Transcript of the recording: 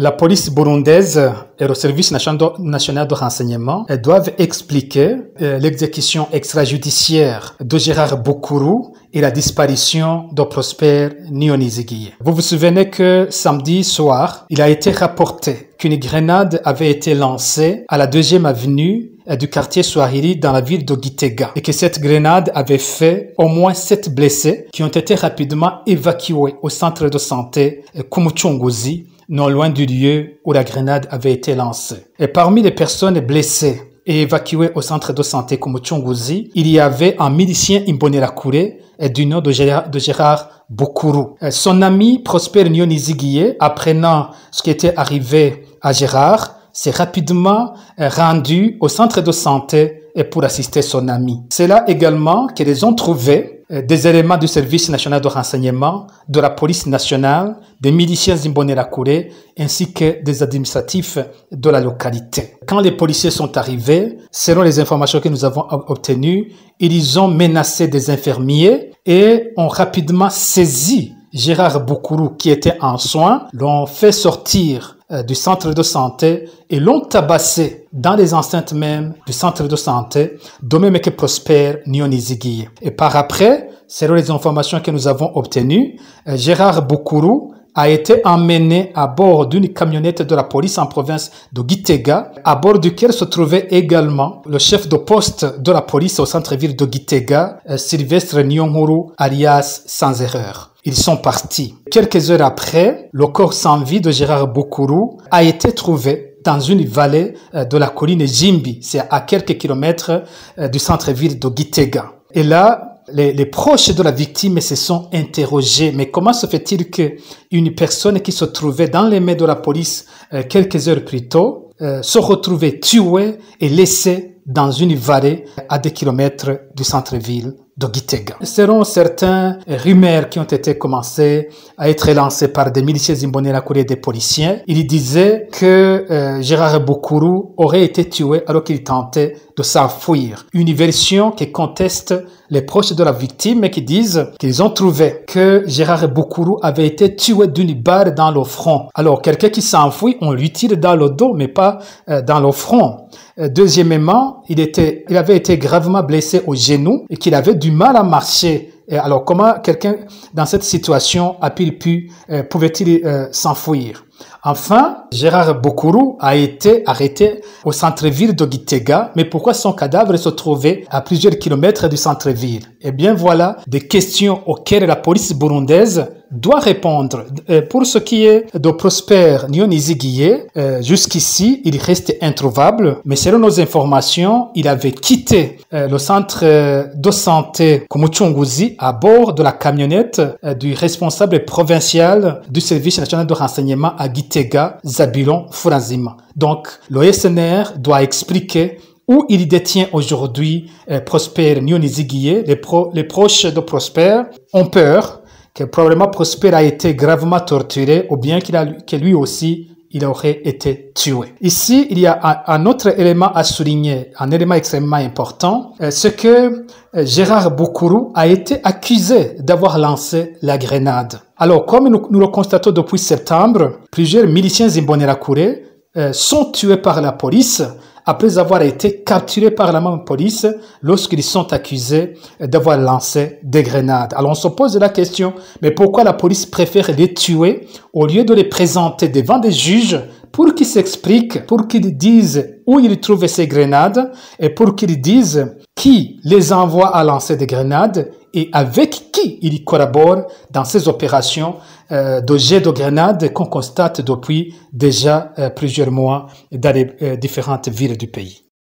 La police burundaise et le service national de renseignement doivent expliquer euh, l'exécution extrajudiciaire de Gérard Bokourou et la disparition de Prosper Nionizigui. Vous vous souvenez que samedi soir, il a été rapporté qu'une grenade avait été lancée à la deuxième avenue euh, du quartier Swahili dans la ville de Gitega et que cette grenade avait fait au moins sept blessés qui ont été rapidement évacués au centre de santé euh, Kumuchunguzi non loin du lieu où la grenade avait été lancée. Et parmi les personnes blessées et évacuées au centre de santé comme il y avait un milicien Imbonerakure du nom de Gérard, de Gérard Bukuru. Son ami Prosper Nyoniziguié, apprenant ce qui était arrivé à Gérard, s'est rapidement euh, rendu au centre de santé et euh, pour assister son ami. C'est là également qu'ils ont trouvé euh, des éléments du service national de renseignement, de la police nationale, des miliciens la ainsi que des administratifs de la localité. Quand les policiers sont arrivés, selon les informations que nous avons obtenues, ils ont menacé des infirmiers et ont rapidement saisi Gérard Boukourou qui était en soins, l'ont fait sortir euh, du centre de santé et l'ont tabassé dans les enceintes mêmes du centre de santé, de que prospère Nionizigui. Et par après, selon les informations que nous avons obtenues, euh, Gérard Bukuru a été emmené à bord d'une camionnette de la police en province de Gitega, à bord duquel se trouvait également le chef de poste de la police au centre-ville de Gitega, euh, Sylvestre Nyonguru, alias Sans Erreur. Ils sont partis. Quelques heures après, le corps sans vie de Gérard Boukourou a été trouvé dans une vallée euh, de la colline Jimbi. C'est à quelques kilomètres euh, du centre-ville de Gitega. Et là, les, proches de la victime se sont interrogés. Mais comment se fait-il que une personne qui se trouvait dans les mains de la police euh, quelques heures plus tôt se retrouvait tuée et laissée dans une vallée à des kilomètres du centre-ville de Gitega. Selon certains rumeurs qui ont été commencées à être lancées par des miliciens la courrier des policiers, il disait que euh, Gérard Boukourou aurait été tué alors qu'il tentait de s'enfuir. Une version qui conteste les proches de la victime et qui disent qu'ils ont trouvé que Gérard Boukourou avait été tué d'une barre dans le front. Alors, quelqu'un qui s'enfuit, on lui tire dans le dos, mais pas euh, dans le front. Euh, deuxièmement, il, était, il avait été gravement blessé au et qu'il avait du mal à marcher. alors comment quelqu'un dans cette situation a-t-il pu, euh, pouvait-il euh, s'enfuir Enfin, Gérard Bokourou a été arrêté au centre-ville de mais pourquoi son cadavre se trouvait à plusieurs kilomètres du centre-ville Eh bien voilà des questions auxquelles la police burundaise doit répondre. Euh, pour ce qui est de Prosper Nionizi euh, jusqu'ici, il reste introuvable, mais selon nos informations, il avait quitté euh, le centre de santé Komuchunguzi à bord de la camionnette du responsable provincial du service national de renseignement à Gitega, Zabilon Furazima. Donc, le SNR doit expliquer où il détient aujourd'hui Prosper Nyonizigiye, les proches de Prosper ont peur que probablement Prosper a été gravement torturé ou bien qu'il a, que lui aussi il aurait été tué. Ici, il y a un autre élément à souligner, un élément extrêmement important, euh, c'est que euh, Gérard Boukourou a été accusé d'avoir lancé la grenade. Alors, comme nous, le constatons depuis septembre, plusieurs miliciens Zimbonerakure euh, sont tués par la police après avoir été capturés par la même police lorsqu'ils sont accusés d'avoir lancé des grenades. Alors on se pose la question, mais pourquoi la police préfère les tuer au lieu de les présenter devant des juges pour qu'ils s'expliquent, pour qu'ils disent où ils trouvent ces grenades et pour qu'ils disent qui les envoie à lancer des grenades et avec qui il collabore dans ces opérations euh, de jets de grenades qu'on constate depuis déjà euh, plusieurs mois dans les euh, différentes villes du pays.